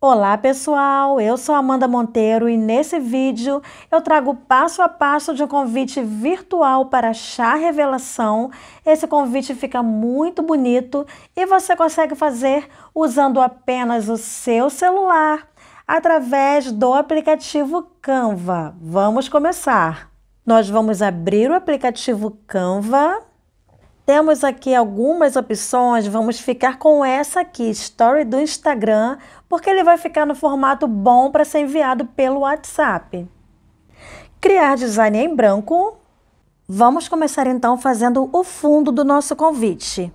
Olá pessoal, eu sou Amanda Monteiro e nesse vídeo eu trago passo a passo de um convite virtual para chá revelação. Esse convite fica muito bonito e você consegue fazer usando apenas o seu celular através do aplicativo Canva. Vamos começar. Nós vamos abrir o aplicativo Canva. Temos aqui algumas opções, vamos ficar com essa aqui, Story do Instagram, porque ele vai ficar no formato bom para ser enviado pelo WhatsApp. Criar design em branco. Vamos começar então fazendo o fundo do nosso convite.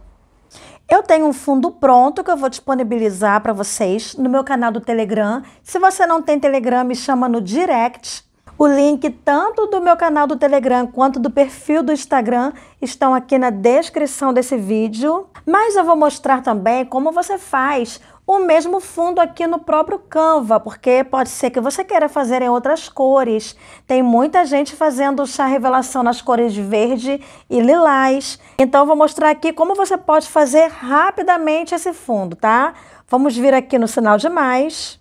Eu tenho um fundo pronto que eu vou disponibilizar para vocês no meu canal do Telegram. Se você não tem Telegram, me chama no direct. O link tanto do meu canal do Telegram quanto do perfil do Instagram estão aqui na descrição desse vídeo. Mas eu vou mostrar também como você faz o mesmo fundo aqui no próprio Canva, porque pode ser que você queira fazer em outras cores. Tem muita gente fazendo chá revelação nas cores verde e lilás. Então, vou mostrar aqui como você pode fazer rapidamente esse fundo, tá? Vamos vir aqui no sinal de mais.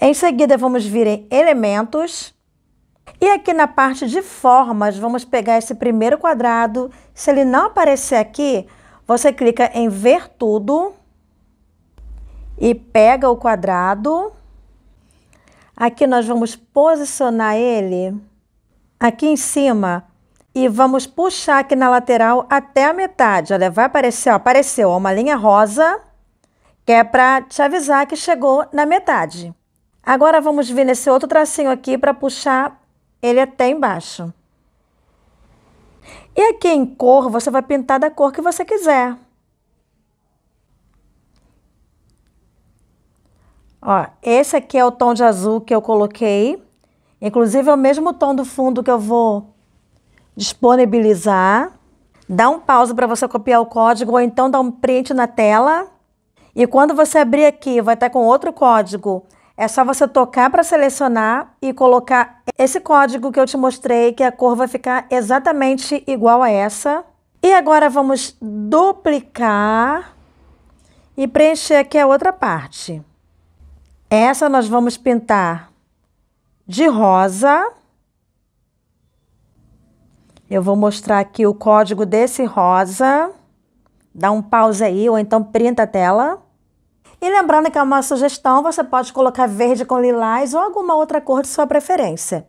Em seguida, vamos vir em elementos. E aqui na parte de formas, vamos pegar esse primeiro quadrado. Se ele não aparecer aqui, você clica em ver tudo e pega o quadrado. Aqui nós vamos posicionar ele aqui em cima e vamos puxar aqui na lateral até a metade. Olha, vai aparecer, ó, apareceu ó, uma linha rosa, que é para te avisar que chegou na metade. Agora vamos vir nesse outro tracinho aqui para puxar ele até embaixo. E aqui em cor, você vai pintar da cor que você quiser. Ó, esse aqui é o tom de azul que eu coloquei. Inclusive, é o mesmo tom do fundo que eu vou disponibilizar. Dá um pause para você copiar o código ou então dá um print na tela. E quando você abrir aqui, vai estar tá com outro código. É só você tocar para selecionar e colocar esse código que eu te mostrei, que a cor vai ficar exatamente igual a essa. E agora vamos duplicar e preencher aqui a outra parte. Essa nós vamos pintar de rosa. Eu vou mostrar aqui o código desse rosa. Dá um pause aí ou então printa a tela. E lembrando que é uma sugestão, você pode colocar verde com lilás ou alguma outra cor de sua preferência.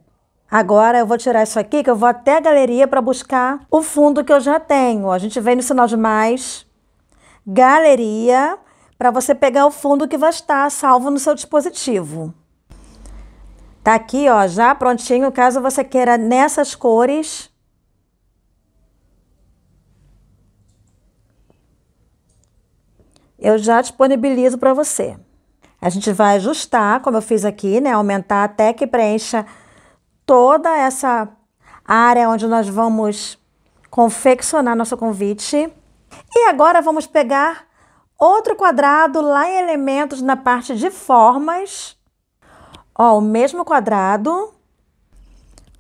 Agora eu vou tirar isso aqui, que eu vou até a galeria para buscar o fundo que eu já tenho. A gente vem no sinal de mais, galeria, para você pegar o fundo que vai estar salvo no seu dispositivo. Tá aqui, ó, já prontinho, caso você queira nessas cores. Eu já disponibilizo para você. A gente vai ajustar, como eu fiz aqui, né, aumentar até que preencha toda essa área onde nós vamos confeccionar nosso convite. E agora vamos pegar Outro quadrado lá em elementos na parte de formas. Ó, o mesmo quadrado.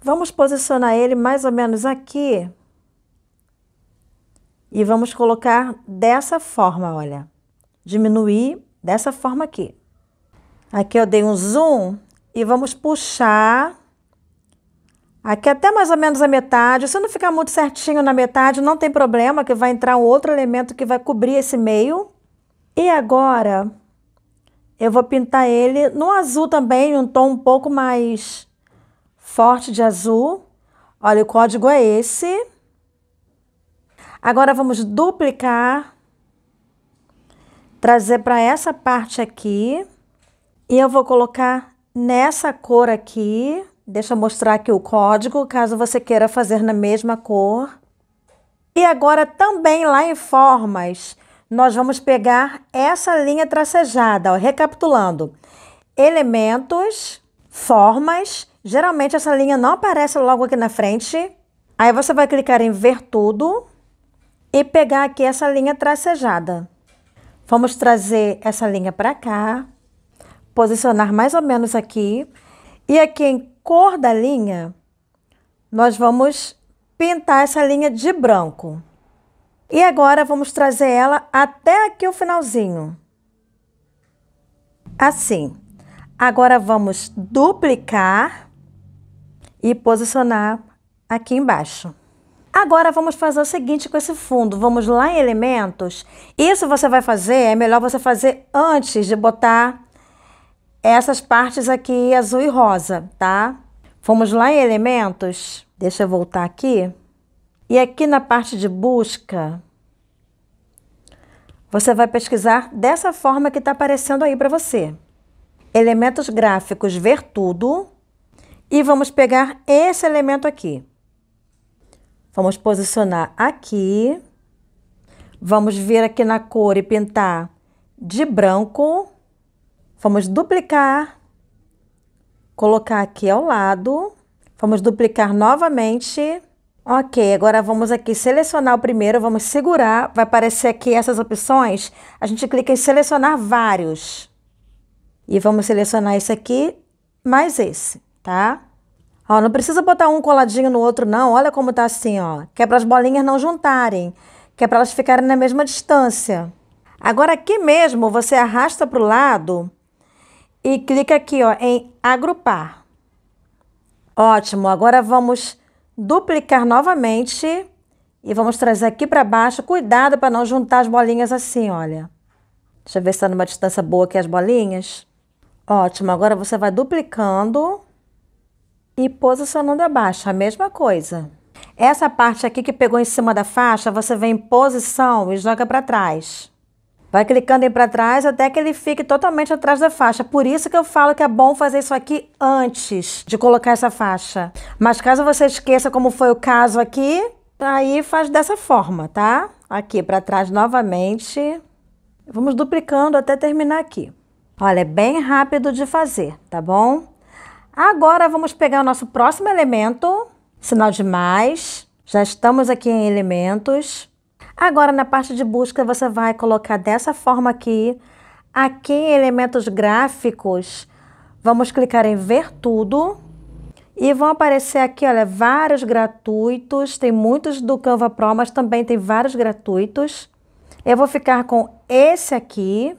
Vamos posicionar ele mais ou menos aqui. E vamos colocar dessa forma, olha. Diminuir dessa forma aqui. Aqui eu dei um zoom e vamos puxar aqui até mais ou menos a metade. Se não ficar muito certinho na metade, não tem problema, que vai entrar um outro elemento que vai cobrir esse meio. E agora eu vou pintar ele no azul também, um tom um pouco mais forte de azul. Olha, o código é esse. Agora vamos duplicar, trazer para essa parte aqui. E eu vou colocar nessa cor aqui. Deixa eu mostrar aqui o código, caso você queira fazer na mesma cor. E agora também lá em formas, nós vamos pegar essa linha tracejada, ó, recapitulando. Elementos, formas, geralmente essa linha não aparece logo aqui na frente. Aí você vai clicar em ver tudo e pegar aqui essa linha tracejada. Vamos trazer essa linha para cá, posicionar mais ou menos aqui. E aqui em cor da linha, nós vamos pintar essa linha de branco. E agora vamos trazer ela até aqui o finalzinho. Assim. Agora vamos duplicar e posicionar aqui embaixo. Agora vamos fazer o seguinte com esse fundo, vamos lá em elementos. Isso você vai fazer, é melhor você fazer antes de botar essas partes aqui azul e rosa, tá? Vamos lá em elementos, deixa eu voltar aqui. E aqui na parte de busca, você vai pesquisar dessa forma que está aparecendo aí para você. Elementos gráficos, ver tudo. E vamos pegar esse elemento aqui. Vamos posicionar aqui. Vamos vir aqui na cor e pintar de branco. Vamos duplicar. Colocar aqui ao lado. Vamos duplicar novamente. Ok, agora vamos aqui selecionar o primeiro, vamos segurar, vai aparecer aqui essas opções, a gente clica em selecionar vários. E vamos selecionar esse aqui, mais esse, tá? Ó, não precisa botar um coladinho no outro não, olha como tá assim, ó, que é para as bolinhas não juntarem, que é para elas ficarem na mesma distância. Agora aqui mesmo, você arrasta para o lado e clica aqui, ó, em agrupar. Ótimo, agora vamos duplicar novamente e vamos trazer aqui para baixo. Cuidado para não juntar as bolinhas assim, olha. Deixa eu ver se está numa distância boa aqui as bolinhas. Ótimo, agora você vai duplicando e posicionando abaixo, a mesma coisa. Essa parte aqui que pegou em cima da faixa, você vem em posição e joga para trás. Vai clicando para trás até que ele fique totalmente atrás da faixa. Por isso que eu falo que é bom fazer isso aqui antes de colocar essa faixa. Mas caso você esqueça como foi o caso aqui, aí faz dessa forma, tá? Aqui para trás novamente. Vamos duplicando até terminar aqui. Olha, é bem rápido de fazer, tá bom? Agora vamos pegar o nosso próximo elemento, sinal de mais. Já estamos aqui em elementos. Agora, na parte de busca, você vai colocar dessa forma aqui. Aqui em elementos gráficos, vamos clicar em ver tudo. E vão aparecer aqui, olha, vários gratuitos. Tem muitos do Canva Pro, mas também tem vários gratuitos. Eu vou ficar com esse aqui.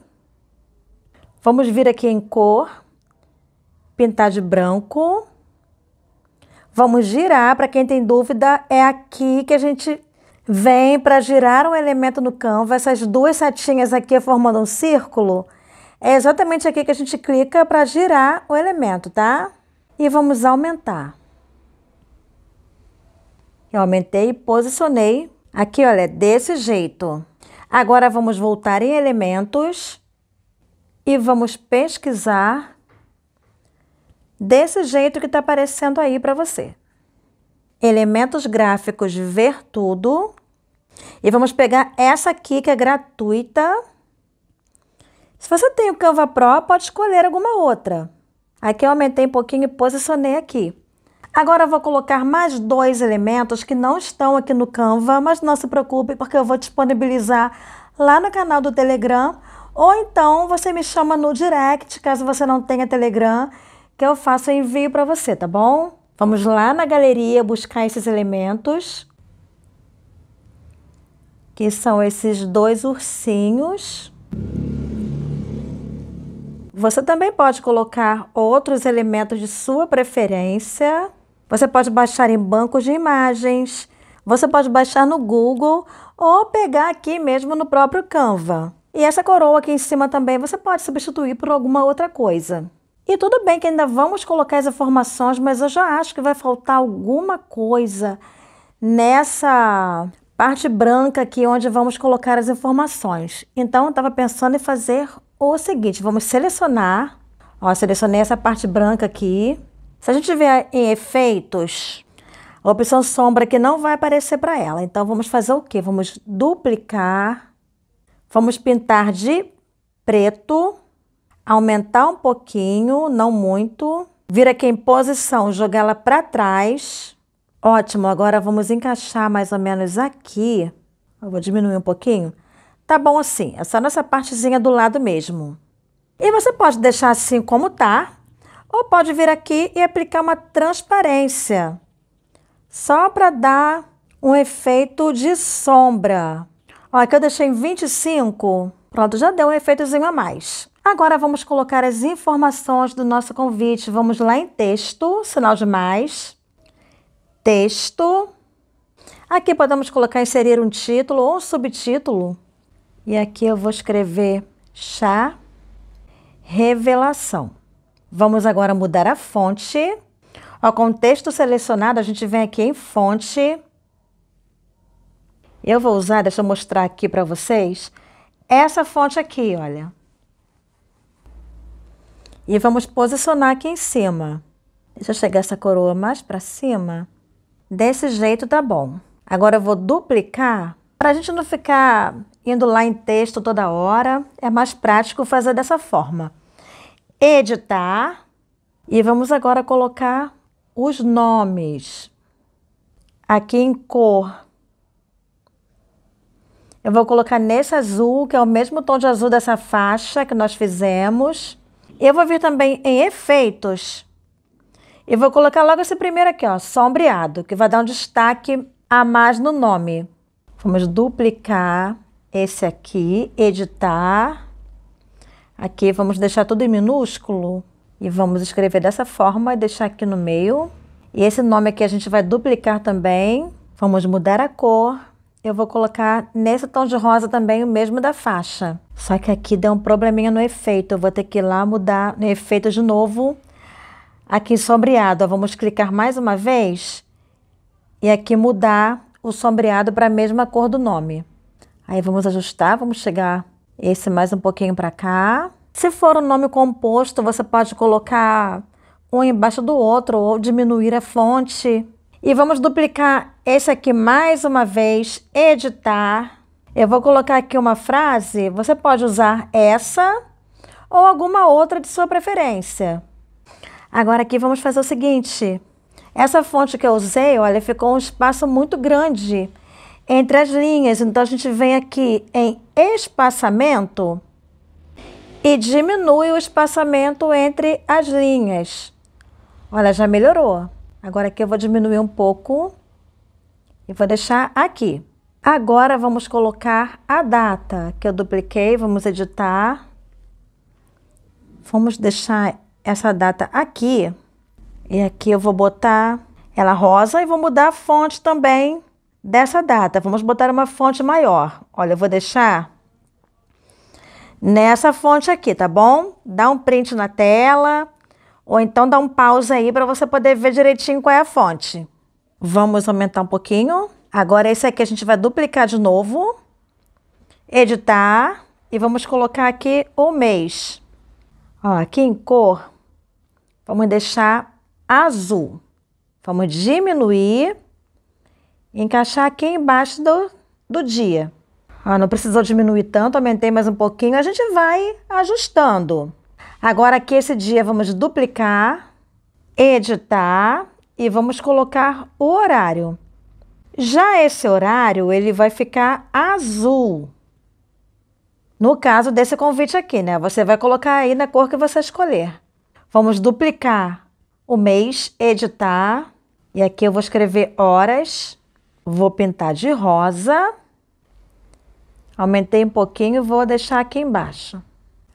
Vamos vir aqui em cor, pintar de branco. Vamos girar, para quem tem dúvida, é aqui que a gente Vem para girar um elemento no canvas, essas duas setinhas aqui formando um círculo. É exatamente aqui que a gente clica para girar o elemento, tá? E vamos aumentar. Eu aumentei e posicionei. Aqui, olha, é desse jeito. Agora vamos voltar em elementos e vamos pesquisar desse jeito que está aparecendo aí para você. Elementos gráficos ver tudo. E vamos pegar essa aqui que é gratuita. Se você tem o Canva Pro, pode escolher alguma outra. Aqui eu aumentei um pouquinho e posicionei aqui. Agora eu vou colocar mais dois elementos que não estão aqui no Canva, mas não se preocupe porque eu vou disponibilizar lá no canal do Telegram ou então você me chama no direct, caso você não tenha Telegram, que eu faço envio para você, tá bom? Vamos lá na galeria buscar esses elementos que são esses dois ursinhos. Você também pode colocar outros elementos de sua preferência. Você pode baixar em bancos de imagens, você pode baixar no Google ou pegar aqui mesmo no próprio Canva. E essa coroa aqui em cima também você pode substituir por alguma outra coisa. E tudo bem que ainda vamos colocar as informações, mas eu já acho que vai faltar alguma coisa nessa parte branca aqui onde vamos colocar as informações. Então, eu estava pensando em fazer o seguinte, vamos selecionar, ó, selecionei essa parte branca aqui. Se a gente vier em efeitos, a opção sombra que não vai aparecer para ela. Então, vamos fazer o quê? Vamos duplicar, vamos pintar de preto, aumentar um pouquinho, não muito, vir aqui em posição, jogar ela para trás, Ótimo, agora vamos encaixar mais ou menos aqui. Eu vou diminuir um pouquinho. Tá bom assim, é essa nossa partezinha do lado mesmo. E você pode deixar assim como tá, ou pode vir aqui e aplicar uma transparência, só para dar um efeito de sombra. Ó, aqui eu deixei em 25, pronto, já deu um efeitozinho a mais. Agora vamos colocar as informações do nosso convite. Vamos lá em texto, sinal de mais texto. Aqui podemos colocar inserir um título ou um subtítulo. E aqui eu vou escrever chá revelação. Vamos agora mudar a fonte. Ó, com o texto selecionado, a gente vem aqui em fonte. Eu vou usar, deixa eu mostrar aqui para vocês, essa fonte aqui, olha. E vamos posicionar aqui em cima. Deixa eu chegar essa coroa mais para cima. Desse jeito tá bom. Agora eu vou duplicar para a gente não ficar indo lá em texto toda hora. É mais prático fazer dessa forma. Editar e vamos agora colocar os nomes aqui em cor. Eu vou colocar nesse azul, que é o mesmo tom de azul dessa faixa que nós fizemos. Eu vou vir também em efeitos e vou colocar logo esse primeiro aqui, ó, sombreado, que vai dar um destaque a mais no nome. Vamos duplicar esse aqui, editar. Aqui vamos deixar tudo em minúsculo e vamos escrever dessa forma e deixar aqui no meio. E esse nome aqui a gente vai duplicar também. Vamos mudar a cor. Eu vou colocar nesse tom de rosa também o mesmo da faixa. Só que aqui deu um probleminha no efeito. Eu vou ter que ir lá mudar no efeito de novo Aqui sombreado, vamos clicar mais uma vez e aqui mudar o sombreado para a mesma cor do nome. Aí vamos ajustar, vamos chegar esse mais um pouquinho para cá. Se for um nome composto, você pode colocar um embaixo do outro ou diminuir a fonte. E vamos duplicar esse aqui mais uma vez, editar. Eu vou colocar aqui uma frase, você pode usar essa ou alguma outra de sua preferência. Agora aqui vamos fazer o seguinte. Essa fonte que eu usei, olha, ficou um espaço muito grande entre as linhas. Então, a gente vem aqui em espaçamento e diminui o espaçamento entre as linhas. Olha, já melhorou. Agora aqui eu vou diminuir um pouco e vou deixar aqui. Agora vamos colocar a data que eu dupliquei, vamos editar. Vamos deixar essa data aqui. E aqui eu vou botar ela rosa e vou mudar a fonte também dessa data. Vamos botar uma fonte maior. Olha, eu vou deixar nessa fonte aqui, tá bom? Dá um print na tela ou então dá um pause aí para você poder ver direitinho qual é a fonte. Vamos aumentar um pouquinho. Agora esse aqui a gente vai duplicar de novo. Editar e vamos colocar aqui o mês. Ó, aqui em cor Vamos deixar azul. Vamos diminuir e encaixar aqui embaixo do, do dia. Ah, não precisou diminuir tanto, aumentei mais um pouquinho. A gente vai ajustando. Agora aqui esse dia vamos duplicar, editar e vamos colocar o horário. Já esse horário, ele vai ficar azul. No caso desse convite aqui, né? Você vai colocar aí na cor que você escolher. Vamos duplicar o mês, editar. E aqui eu vou escrever horas. Vou pintar de rosa. Aumentei um pouquinho e vou deixar aqui embaixo.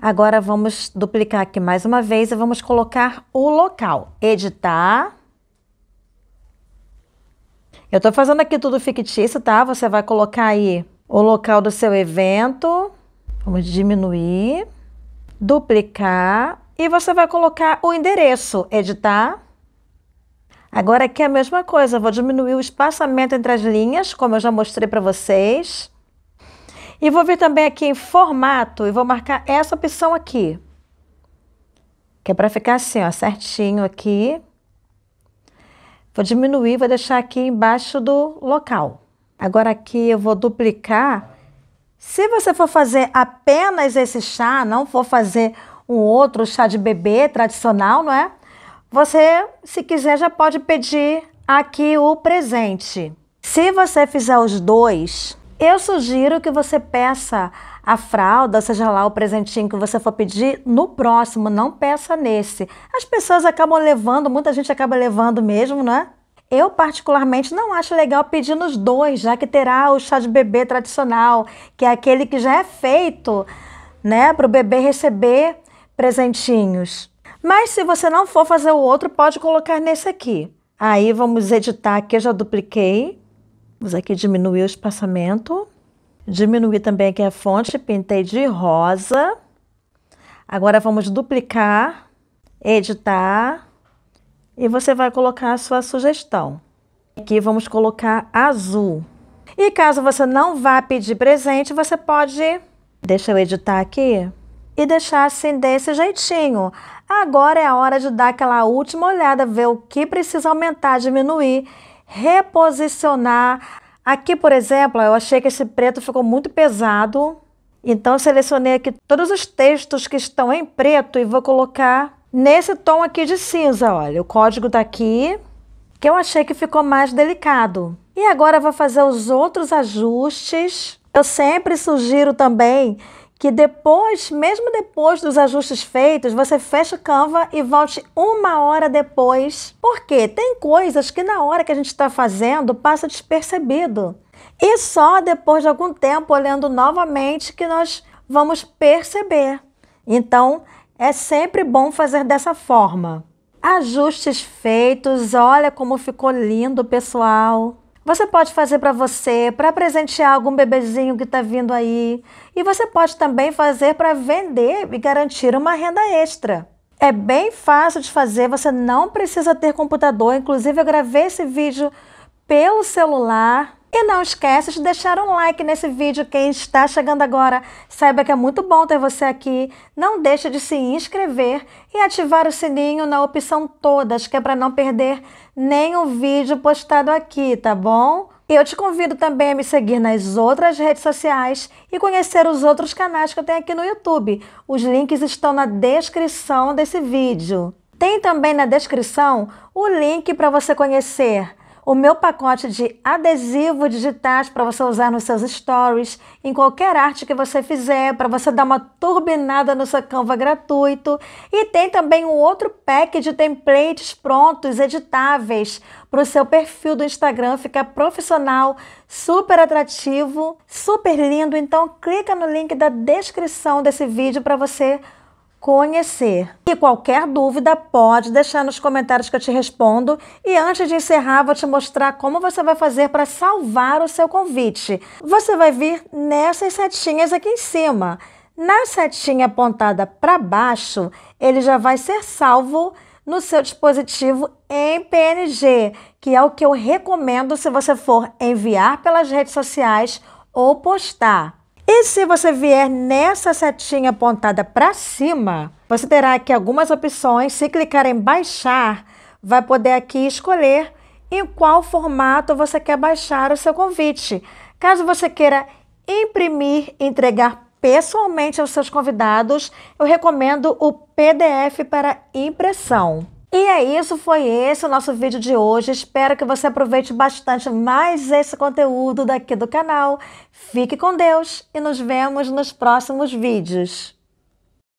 Agora vamos duplicar aqui mais uma vez e vamos colocar o local. Editar. Eu estou fazendo aqui tudo fictício, tá? Você vai colocar aí o local do seu evento. Vamos diminuir, duplicar e você vai colocar o endereço, editar. Agora aqui é a mesma coisa, vou diminuir o espaçamento entre as linhas, como eu já mostrei para vocês. E vou vir também aqui em formato e vou marcar essa opção aqui. Que é para ficar assim, ó, certinho aqui. Vou diminuir, vou deixar aqui embaixo do local. Agora aqui eu vou duplicar. Se você for fazer apenas esse chá, não for fazer um outro chá de bebê tradicional, não é? Você, se quiser, já pode pedir aqui o presente. Se você fizer os dois, eu sugiro que você peça a fralda, seja lá o presentinho que você for pedir, no próximo, não peça nesse. As pessoas acabam levando, muita gente acaba levando mesmo, não é Eu, particularmente, não acho legal pedir nos dois, já que terá o chá de bebê tradicional, que é aquele que já é feito né, para o bebê receber presentinhos. Mas se você não for fazer o outro, pode colocar nesse aqui. Aí vamos editar aqui, eu já dupliquei. Vamos aqui diminuir o espaçamento. Diminui também aqui a fonte, pintei de rosa. Agora vamos duplicar, editar e você vai colocar a sua sugestão. Aqui vamos colocar azul. E caso você não vá pedir presente, você pode... Deixa eu editar aqui e assim desse jeitinho. Agora é a hora de dar aquela última olhada, ver o que precisa aumentar, diminuir, reposicionar. Aqui, por exemplo, eu achei que esse preto ficou muito pesado. Então, selecionei aqui todos os textos que estão em preto e vou colocar nesse tom aqui de cinza, olha, o código tá aqui, que eu achei que ficou mais delicado. E agora vou fazer os outros ajustes. Eu sempre sugiro também que depois, mesmo depois dos ajustes feitos, você fecha o Canva e volte uma hora depois. Porque tem coisas que na hora que a gente está fazendo passa despercebido. E só depois de algum tempo, olhando novamente, que nós vamos perceber. Então, é sempre bom fazer dessa forma. Ajustes feitos, olha como ficou lindo, pessoal. Você pode fazer para você, para presentear algum bebezinho que está vindo aí. E você pode também fazer para vender e garantir uma renda extra. É bem fácil de fazer, você não precisa ter computador. Inclusive, eu gravei esse vídeo pelo celular e não esquece de deixar um like nesse vídeo. Quem está chegando agora, saiba que é muito bom ter você aqui. Não deixe de se inscrever e ativar o sininho na opção todas, que é para não perder nenhum vídeo postado aqui, tá bom? eu te convido também a me seguir nas outras redes sociais e conhecer os outros canais que eu tenho aqui no YouTube. Os links estão na descrição desse vídeo. Tem também na descrição o link para você conhecer o meu pacote de adesivo digitais para você usar nos seus stories, em qualquer arte que você fizer, para você dar uma turbinada no seu Canva gratuito. E tem também um outro pack de templates prontos, editáveis, para o seu perfil do Instagram ficar profissional, super atrativo, super lindo. Então clica no link da descrição desse vídeo para você conhecer. E qualquer dúvida pode deixar nos comentários que eu te respondo. E antes de encerrar, vou te mostrar como você vai fazer para salvar o seu convite. Você vai vir nessas setinhas aqui em cima. Na setinha apontada para baixo, ele já vai ser salvo no seu dispositivo em PNG, que é o que eu recomendo se você for enviar pelas redes sociais ou postar. E se você vier nessa setinha apontada para cima, você terá aqui algumas opções. Se clicar em baixar, vai poder aqui escolher em qual formato você quer baixar o seu convite. Caso você queira imprimir e entregar pessoalmente aos seus convidados, eu recomendo o PDF para impressão. E é isso, foi esse o nosso vídeo de hoje. Espero que você aproveite bastante mais esse conteúdo daqui do canal. Fique com Deus e nos vemos nos próximos vídeos.